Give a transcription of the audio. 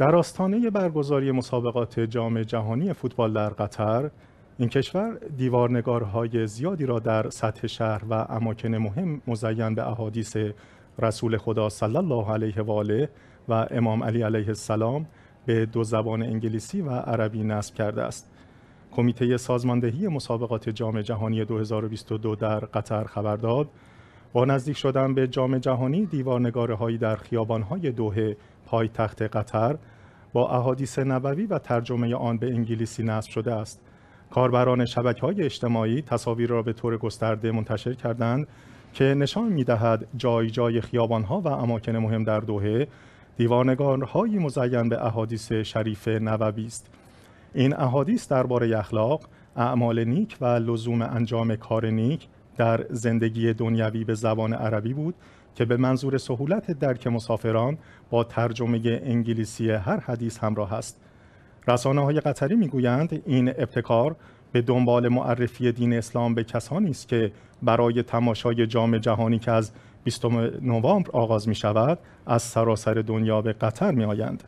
در آستانه برگزاری مسابقات جام جهانی فوتبال در قطر این کشور دیوارنگارهای زیادی را در سطح شهر و اماکن مهم مزین به احادیث رسول خدا صلی الله علیه و آله و امام علی علیه السلام به دو زبان انگلیسی و عربی نصب کرده است. کمیته سازماندهی مسابقات جام جهانی 2022 در قطر خبر داد با نزدیک شدن به جام جهانی دیوارنگاره هایی در خیابان های دوه پایتخت قطر با احادیث نبوی و ترجمه آن به انگلیسی نصب شده است کاربران شبکه های اجتماعی تصاویر را به طور گسترده منتشر کردند که نشان می دهد جای جای خیابان ها و اماکن مهم در دوهه دیوارنگارهایی مزین به احادیث شریف نبوی است این احادیث درباره اخلاق اعمال نیک و لزوم انجام کار نیک در زندگی دنیوی به زبان عربی بود که به منظور سهولت درک مسافران با ترجمه انگلیسی هر حدیث همراه است رسانه های قطری میگویند این ابتکار به دنبال معرفی دین اسلام به کسانی است که برای تماشای جام جهانی که از 20 نوامبر آغاز می شود از سراسر دنیا به قطر می